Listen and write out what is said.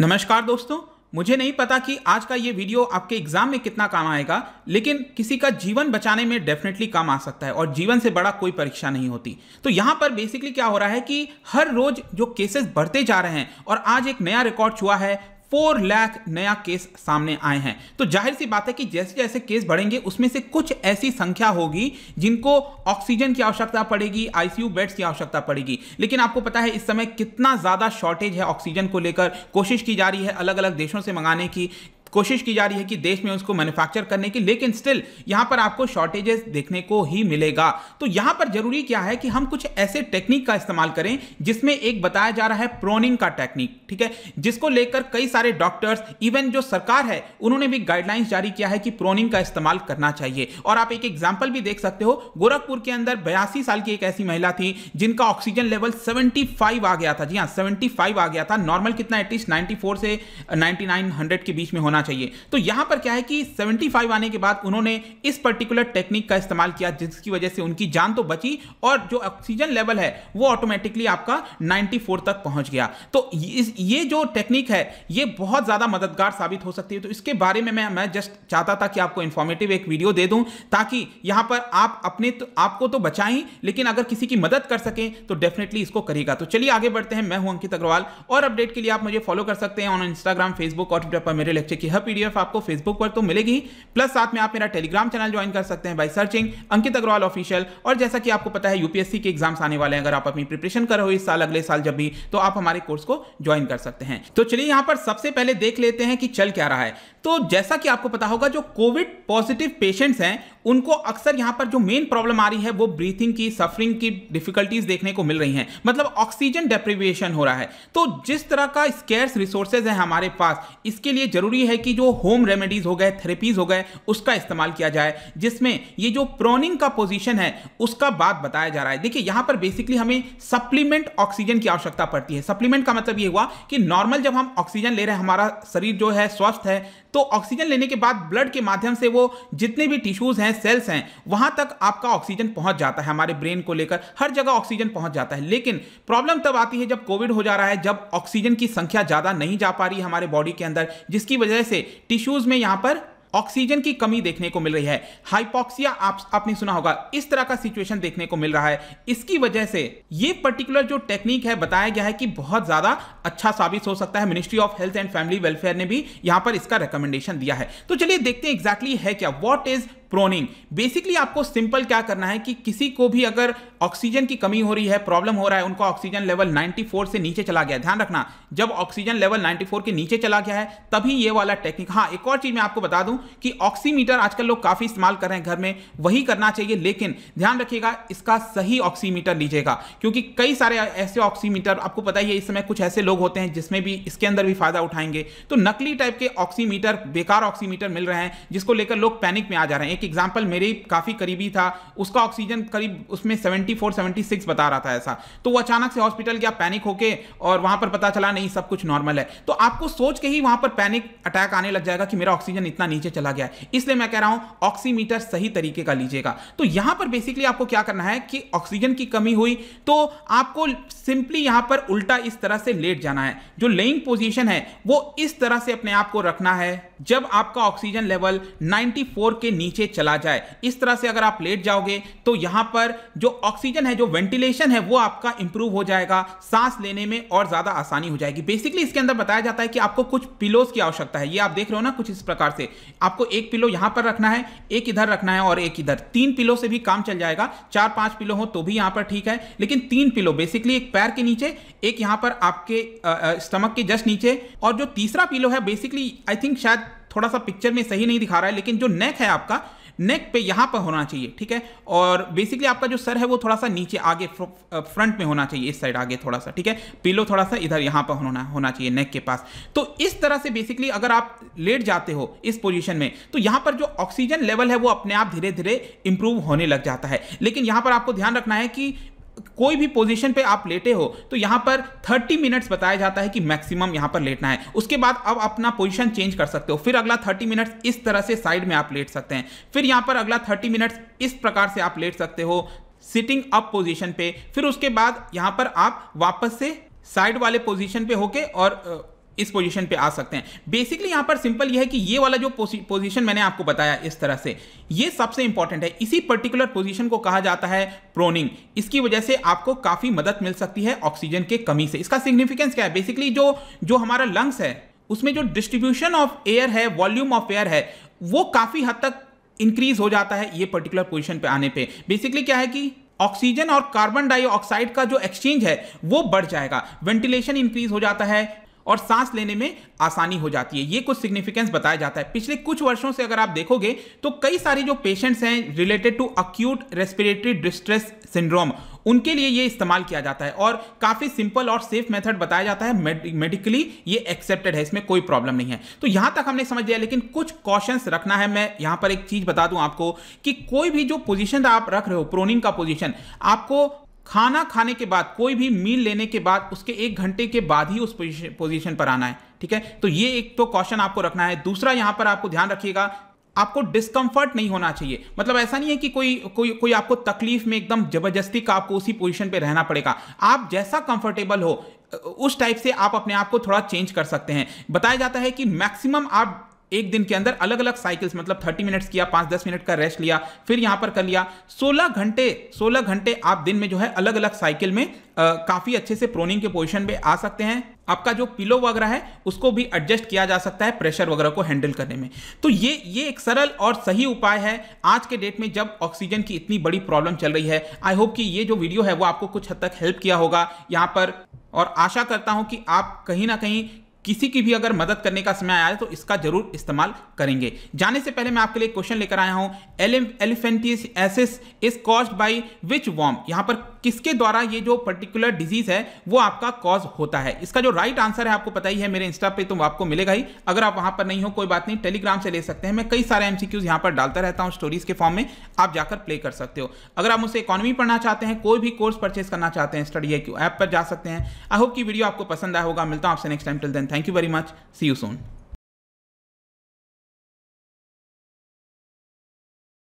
नमस्कार दोस्तों मुझे नहीं पता कि आज का ये वीडियो आपके एग्जाम में कितना काम आएगा लेकिन किसी का जीवन बचाने में डेफिनेटली काम आ सकता है और जीवन से बड़ा कोई परीक्षा नहीं होती तो यहाँ पर बेसिकली क्या हो रहा है कि हर रोज जो केसेस बढ़ते जा रहे हैं और आज एक नया रिकॉर्ड छुआ है फोर लाख नया केस सामने आए हैं तो जाहिर सी बात है कि जैसे जैसे केस बढ़ेंगे उसमें से कुछ ऐसी संख्या होगी जिनको ऑक्सीजन की आवश्यकता पड़ेगी आईसीयू बेड्स की आवश्यकता पड़ेगी लेकिन आपको पता है इस समय कितना ज़्यादा शॉर्टेज है ऑक्सीजन को लेकर कोशिश की जा रही है अलग अलग देशों से मंगाने की कोशिश की जा रही है कि देश में उसको मैन्युफैक्चर करने की लेकिन स्टिल यहां पर आपको शॉर्टेजेस देखने को ही मिलेगा तो यहां पर जरूरी क्या है कि हम कुछ ऐसे टेक्निक का इस्तेमाल करें जिसमें एक बताया जा रहा है प्रोनिंग का टेक्निक ठीक है जिसको लेकर कई सारे डॉक्टर्स इवन जो सरकार है उन्होंने भी गाइडलाइंस जारी किया है कि प्रोनिंग का इस्तेमाल करना चाहिए और आप एक एग्जाम्पल भी देख सकते हो गोरखपुर के अंदर बयासी साल की एक ऐसी महिला थी जिनका ऑक्सीजन लेवल सेवेंटी आ गया था जी हाँ सेवेंटी आ गया था नॉर्मल कितना एटलीस्ट 94 से 9900 uh, के बीच में होना आना चाहिए तो यहां पर क्या है कि 75 आने के बाद उन्होंने इस पर्टिकुलर टेक्निक का इस्तेमाल किया जिसकी वजह से उनकी जान तो बची और जो ऑक्सीजन लेवल है वो ऑटोमेटिकली आपका 94 तक पहुंच गया तो ये जो टेक्निक है ये बहुत ज़्यादा मददगार साबित हो सकती है तो इसके बारे में मैं मैं जस्ट चाहता था कि आपको इन्फॉर्मेटिव एक वीडियो दे दूं ताकि यहां पर आप अपने तो, आपको तो बचाएं लेकिन अगर किसी की मदद कर सकें तो डेफिनेटली इसको करेगा तो चलिए आगे बढ़ते हैं मैं हूं अंकित अग्रवाल और अपडेट के लिए आप मुझे फॉलो कर सकते हैं ऑन इंस्टाग्राम फेसबुक और ट्विटर पर मेरे लेक्चर की यह पीडीएफ आपको फेसबुक पर तो मिलेगी प्लस साथ में आप मेरा टेलीग्राम चैनल ज्वाइन कर सकते हैं by searching Ankit Agarwal official और जैसा कि आपको पता है यूपीएससी के एग्जाम्स आने वाले हैं अगर आप अपनी प्रिपरेशन कर रहे हो इस साल अगले साल जब भी तो आप हमारे कोर्स को ज्वाइन कर सकते हैं तो चलिए यहाँ पर सबसे पहले देख लेते हैं कि चल क्या रहा है तो जैसा कि आपको पता होगा जो कोविड पॉजिटिव पेशेंट्स हैं उनको अक्सर यहां पर जो मेन प्रॉब्लम आ रही है वो ब्रीथिंग की सफरिंग की डिफिकल्टीज देखने को मिल रही हैं मतलब ऑक्सीजन डेप्रिवेशन हो रहा है तो जिस तरह का स्केर्स रिसोर्सेज है हमारे पास इसके लिए जरूरी है कि जो होम रेमेडीज हो गए थेरेपीज हो गए उसका इस्तेमाल किया जाए जिसमें ये जो प्रोनिंग का पोजिशन है उसका बात बताया जा रहा है देखिए यहां पर बेसिकली हमें सप्लीमेंट ऑक्सीजन की आवश्यकता पड़ती है सप्लीमेंट का मतलब ये हुआ कि नॉर्मल जब हम ऑक्सीजन ले रहे हैं हमारा शरीर जो है स्वस्थ है तो ऑक्सीजन लेने के बाद ब्लड के माध्यम से वो जितने भी टिश्यूज हैं हैं सेल्स हैं वहां तक आपका ऑक्सीजन पहुंच जाता है हमारे ब्रेन को लेकर हर जगह ऑक्सीजन पहुंच जाता है लेकिन प्रॉब्लम तब आती है जब कोविड हो जा रहा है जब ऑक्सीजन की संख्या ज़्यादा नहीं जा पा रही हमारे बॉडी के अंदर जिसकी वजह से टिश्यूज़ में यहां पर ऑक्सीजन की कमी देखने को मिल रही है हाइपोक्सिया आप आपने सुना होगा इस तरह का सिचुएशन देखने को मिल रहा है इसकी वजह से ये पर्टिकुलर जो टेक्निक है बताया गया है कि बहुत ज्यादा अच्छा साबित हो सकता है ministry of health and family welfare ने भी यहां पर इसका रिकमेंडेशन दिया है तो चलिए देखते हैं एग्जैक्टली exactly है क्या वॉट इज प्रोनिंग बेसिकली आपको सिंपल क्या करना है कि किसी को भी अगर ऑक्सीजन की कमी हो रही है प्रॉब्लम हो रहा है उनका ऑक्सीजन लेवल 94 से नीचे चला गया ध्यान रखना जब ऑक्सीजन लेवल 94 के नीचे चला गया है तभी ये वाला टेक्निक हाँ एक और चीज मैं आपको बता दूं कि ऑक्सीमीटर आजकल लोग काफी इस्तेमाल कर रहे हैं घर में वही करना चाहिए लेकिन ध्यान रखिएगा इसका सही ऑक्सीमीटर लीजिएगा क्योंकि कई सारे ऐसे ऑक्सीमीटर आपको पता ही है इस समय कुछ ऐसे लोग होते हैं जिसमें भी इसके अंदर भी फायदा उठाएंगे तो नकली टाइप के ऑक्सीमीटर बेकार ऑक्सीमीटर मिल रहे हैं जिसको लेकर लोग पैनिक में आ जा रहे हैं एक एग्जाम्पल मेरे काफ़ी करीबी था उसका ऑक्सीजन करीब उसमें 74 76 बता रहा था ऐसा तो वो अचानक से हॉस्पिटल गया पैनिक होके और वहां पर पता चला नहीं सब कुछ नॉर्मल है तो आपको सोच के ही वहां पर पैनिक अटैक आने लग जाएगा कि मेरा ऑक्सीजन इतना नीचे चला गया है इसलिए मैं कह रहा हूं ऑक्सीमीटर सही तरीके का लीजिएगा तो यहां पर बेसिकली आपको क्या करना है कि ऑक्सीजन की कमी हुई तो आपको सिंपली यहां पर उल्टा इस तरह से लेट जाना है जो लेइंग पोजिशन है वो इस तरह से अपने आप को रखना है जब आपका ऑक्सीजन लेवल 94 के नीचे चला जाए इस तरह से अगर आप लेट जाओगे तो यहां पर जो ऑक्सीजन है जो वेंटिलेशन है वो आपका इंप्रूव हो जाएगा सांस लेने में और ज़्यादा आसानी हो जाएगी बेसिकली इसके अंदर बताया जाता है कि आपको कुछ पिलोज की आवश्यकता है ये आप देख रहे हो ना कुछ इस प्रकार से आपको एक पिलो यहां पर रखना है एक इधर रखना है और एक इधर तीन पिलो से भी काम चल जाएगा चार पांच पिलो हो तो भी यहाँ पर ठीक है लेकिन तीन पिलो बेसिकली एक पैर के नीचे एक यहाँ पर आपके स्टमक के जस्ट नीचे और जो तीसरा पिलो है बेसिकली आई थिंक शायद थोड़ा सा पिक्चर में सही नहीं दिखा रहा है लेकिन जो नेक है आपका नेक पे यहाँ पर होना चाहिए ठीक है और बेसिकली आपका जो सर है वो थोड़ा सा नीचे आगे फ्रंट में होना चाहिए इस साइड आगे थोड़ा सा ठीक है पिलो थोड़ा सा इधर यहाँ पर होना होना चाहिए नेक के पास तो इस तरह से बेसिकली अगर आप लेट जाते हो इस पोजिशन में तो यहाँ पर जो ऑक्सीजन लेवल है वो अपने आप धीरे धीरे इंप्रूव होने लग जाता है लेकिन यहाँ पर आपको ध्यान रखना है कि कोई भी पोजीशन पे आप लेटे हो तो यहां पर 30 मिनट्स बताया जाता है कि मैक्सिमम यहां पर लेटना है उसके बाद अब अपना पोजीशन चेंज कर सकते हो फिर अगला 30 मिनट्स इस तरह से साइड में आप लेट सकते हैं फिर यहां पर अगला 30 मिनट्स इस प्रकार से आप लेट सकते हो सिटिंग अप पोजिशन पे फिर उसके बाद यहां पर आप वापस से साइड वाले पोजिशन पे होके और इस पोजीशन पे आ सकते हैं बेसिकली यहां पर सिंपल यह है कि ये वाला जो पोजीशन मैंने आपको बताया इस तरह से ये सबसे इंपॉर्टेंट है इसी पर्टिकुलर पोजीशन को कहा जाता है प्रोनिंग इसकी वजह से आपको काफ़ी मदद मिल सकती है ऑक्सीजन के कमी से इसका सिग्निफिकेंस क्या है बेसिकली जो जो हमारा लंग्स है उसमें जो डिस्ट्रीब्यूशन ऑफ एयर है वॉल्यूम ऑफ एयर है वो काफ़ी हद तक इंक्रीज हो जाता है ये पर्टिकुलर पोजीशन पे आने पे बेसिकली क्या है कि ऑक्सीजन और कार्बन डाइऑक्साइड का जो एक्सचेंज है वो बढ़ जाएगा वेंटिलेशन इंक्रीज हो जाता है और सांस लेने में आसानी हो जाती है ये कुछ सिग्निफिकेंस बताया जाता है पिछले कुछ वर्षों से अगर आप देखोगे तो कई सारे जो पेशेंट्स हैं related to acute respiratory distress syndrome उनके लिए ये इस्तेमाल किया जाता है और काफ़ी सिंपल और सेफ मेथड बताया जाता है मेडिकली ये एक्सेप्टेड है इसमें कोई प्रॉब्लम नहीं है तो यहां तक हमने समझ लिया लेकिन कुछ कॉशंस रखना है मैं यहां पर एक चीज़ बता दूं आपको कि कोई भी जो पोजीशन आप रख रहे हो प्रोनिंग का पोजीशन आपको खाना खाने के बाद कोई भी मील लेने के बाद उसके एक घंटे के बाद ही उस पोजीशन पर आना है ठीक है तो ये एक तो क्वेश्चन आपको रखना है दूसरा यहां पर आपको ध्यान रखिएगा आपको डिस्कम्फर्ट नहीं होना चाहिए मतलब ऐसा नहीं है कि कोई कोई कोई आपको तकलीफ में एकदम जबरदस्ती का आपको उसी पोजीशन पे रहना पड़ेगा आप जैसा कंफर्टेबल हो उस टाइप से आप अपने आप को थोड़ा चेंज कर सकते हैं बताया जाता है कि मैक्सिमम आप एक दिन के अंदर अलग अलग साइकिल्स मतलब थर्टी मिनट्स किया पांच दस मिनट का रेस्ट लिया फिर यहां पर कर लिया सोलह घंटे सोलह घंटे आप दिन में जो है अलग अलग साइकिल में आ, काफ़ी अच्छे से प्रोनिंग के पोजिशन में आ सकते हैं आपका जो पिलो वगैरह है उसको भी एडजस्ट किया जा सकता है प्रेशर वगैरह को हैंडल करने में तो ये ये एक सरल और सही उपाय है आज के डेट में जब ऑक्सीजन की इतनी बड़ी प्रॉब्लम चल रही है आई होप कि ये जो वीडियो है वो आपको कुछ हद तक हेल्प किया होगा यहाँ पर और आशा करता हूँ कि आप कहीं ना कहीं किसी की भी अगर मदद करने का समय आया तो इसका जरूर इस्तेमाल करेंगे जाने से पहले मैं आपके लिए क्वेश्चन लेकर आया हूँ elephantiasis is cause by which worm यहाँ पर किसके द्वारा ये जो पर्टिकुलर डिजीज है वो आपका कॉज होता है इसका जो राइट आंसर है आपको पता ही है मेरे इंस्टा पे तो आपको मिलेगा ही अगर आप वहां पर नहीं हो कोई बात नहीं टेलीग्राम से ले सकते हैं मैं कई सारे एमसीक्यूज यहां पर डालता रहता हूं स्टोरीज के फॉर्म में आप जाकर प्ले कर सकते हो अगर आप मुझसे इकोनॉमी पढ़ना चाहते हैं कोई भी कोर्स परचेस करना चाहते हैं स्टडी ऐप पर जा सकते हैं आई होप की वीडियो आपको पसंद आया होगा मिलता हूं आपसे next time till then thank you very much. See you soon.